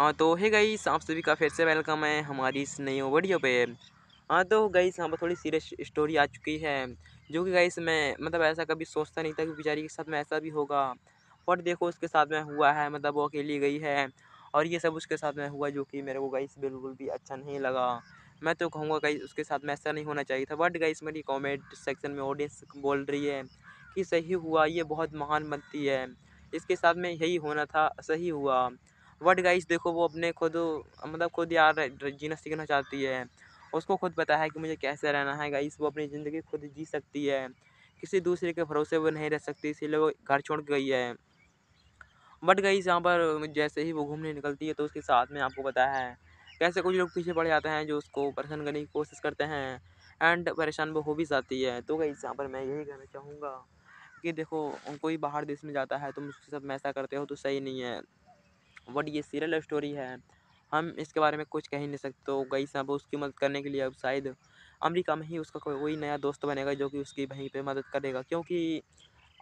हाँ तो है गई आप सभी का फिर से वेलकम है हमारी इस नई वीडियो पे हाँ तो गई यहाँ पर थोड़ी सीरियस स्टोरी आ चुकी है जो कि गई मैं मतलब ऐसा कभी सोचता नहीं था कि बेचारी के साथ में ऐसा भी होगा बट देखो उसके साथ में हुआ है मतलब वो अकेली गई है और ये सब उसके साथ में हुआ जो कि मेरे को गई बिल्कुल भी अच्छा नहीं लगा मैं तो कहूँगा गई उसके साथ में ऐसा नहीं होना चाहिए था बट गई मेरी कॉमेंट सेक्शन में ऑडियंस बोल रही है कि सही हुआ ये बहुत महान बनती है इसके साथ में यही होना था सही हुआ बट गाइस देखो वो अपने खुद मतलब खुद यार जीना सीखना चाहती है उसको खुद पता है कि मुझे कैसे रहना है गाइस वो अपनी ज़िंदगी खुद जी सकती है किसी दूसरे के भरोसे वो नहीं रह सकती इसीलिए वो घर छोड़ गई है बट गाइस यहाँ पर जैसे ही वो घूमने निकलती है तो उसके साथ में आपको पता है कैसे कुछ लोग पीछे पड़ जाते हैं जो उसको परेशान करने की कोशिश करते हैं एंड परेशान वो हो भी जाती है तो गई यहाँ पर मैं यही कहना चाहूँगा कि देखो कोई बाहर देश में जाता है तुम उसके साथ ऐसा करते हो तो सही नहीं है बट ये सीरियल स्टोरी है हम इसके बारे में कुछ कह ही नहीं सकते तो गई साहब उसकी मदद करने के लिए अब शायद अमरीका में ही उसका कोई वही नया दोस्त बनेगा जो कि उसकी वहीं पर मदद करेगा क्योंकि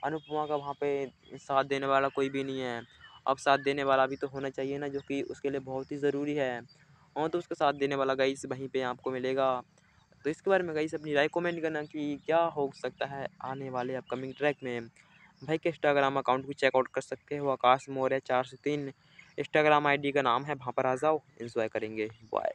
अनुपमा का वहाँ पे साथ देने वाला कोई भी नहीं है अब साथ देने वाला भी तो होना चाहिए ना जो कि उसके लिए बहुत ही ज़रूरी है और हाँ, तो उसका साथ देने वाला गाइस वहीं पे आपको मिलेगा तो इसके बारे में गई अपनी राय कमेंट करना कि क्या हो सकता है आने वाले अपकमिंग ट्रैक में भाई के इंस्टाग्राम अकाउंट भी चेकआउट कर सकते हो आकाश मौर्य चार सौ तीन इंस्टाग्राम आईडी का नाम है जाओ इंजॉय करेंगे बाय